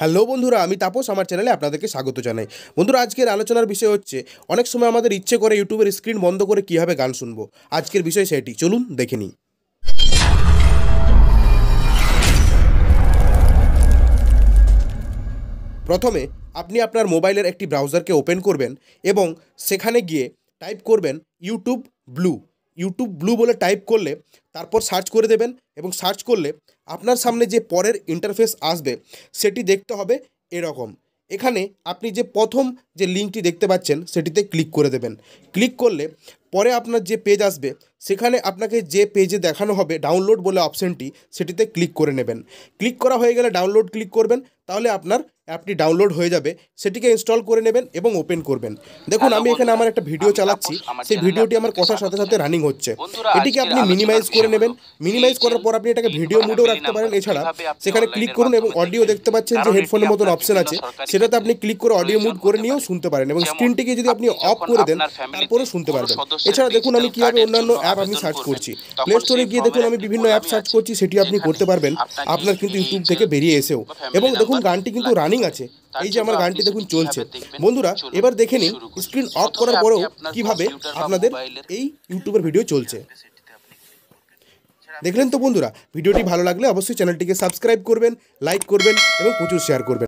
hello বন্ধুরা আমি তাপস আমার চ্যানেলে আপনাদেরকে স্বাগত জানাই বন্ধুরা আজকের আলোচনার বিষয় হচ্ছে অনেক সময় আমাদের ইচ্ছে করে ইউটিউবের স্ক্রিন বন্ধ করে কীভাবে গান শুনবো আজকের বিষয় সেটি চলুন দেখে নিই প্রথমে আপনি আপনার মোবাইলের একটি ব্রাউজারকে ওপেন করবেন এবং সেখানে গিয়ে টাইপ করবেন ইউটিউব ব্লু ইউটিউব ব্লু বলে টাইপ করলে তারপর সার্চ করে দেবেন এবং সার্চ করলে আপনার সামনে যে পরের ইন্টারফেস আসবে সেটি দেখতে হবে এরকম এখানে আপনি যে প্রথম যে লিঙ্কটি দেখতে পাচ্ছেন সেটিতে ক্লিক করে দেবেন ক্লিক করলে পরে আপনার যে পেজ আসবে সেখানে আপনাকে যে পেজে দেখানো হবে ডাউনলোড বলে অপশানটি সেটিতে ক্লিক করে নেবেন ক্লিক করা হয়ে গেলে ডাউনলোড ক্লিক করবেন তাহলে আপনার অ্যাপটি ডাউনলোড হয়ে যাবে সেটিকে ইনস্টল করে নেবেন এবং ওপেন করবেন দেখুন আমি এখানে আমার একটা ভিডিও চালাচ্ছি সেই ভিডিওটি আমার কথার সাথে সাথে রানিং হচ্ছে এটিকে আপনি মিনিমাইজ করে নেবেন মিনিমাইজ করার পর আপনি এটাকে ভিডিও মুডেও রাখতে পারেন এছাড়া সেখানে ক্লিক করুন এবং অডিও দেখতে পাচ্ছেন যে হেডফোনের মতন অপশন আছে সেটাতে আপনি ক্লিক করে অডিও মুড করে নিয়েও শুনতে পারেন এবং স্ক্রিনটিকে যদি আপনি অফ করে দেন তারপরে শুনতে পারবেন এছাড়া দেখুন আমি কীভাবে অন্যান্য অ্যাপ আমি সার্চ করছি প্লে স্টোরে গিয়ে দেখুন আমি বিভিন্ন অ্যাপ সার্চ করছি সেটি আপনি করতে পারবেন আপনার কিন্তু ইউটিউব থেকে বেরিয়ে এসেও এবং দেখুন দেখুন গানটি কিন্তু রানিং আছে এই যে আমার গানটি দেখুন চলছে বন্ধুরা এবার দেখে নিন স্ক্রিন অফ করার পরেও কিভাবে আপনাদের এই ইউটিউবের ভিডিও চলছে দেখলেন তো বন্ধুরা ভিডিওটি ভালো লাগলে অবশ্যই চ্যানেলটিকে সাবস্ক্রাইব করবেন লাইক করবেন এবং প্রচুর শেয়ার করবেন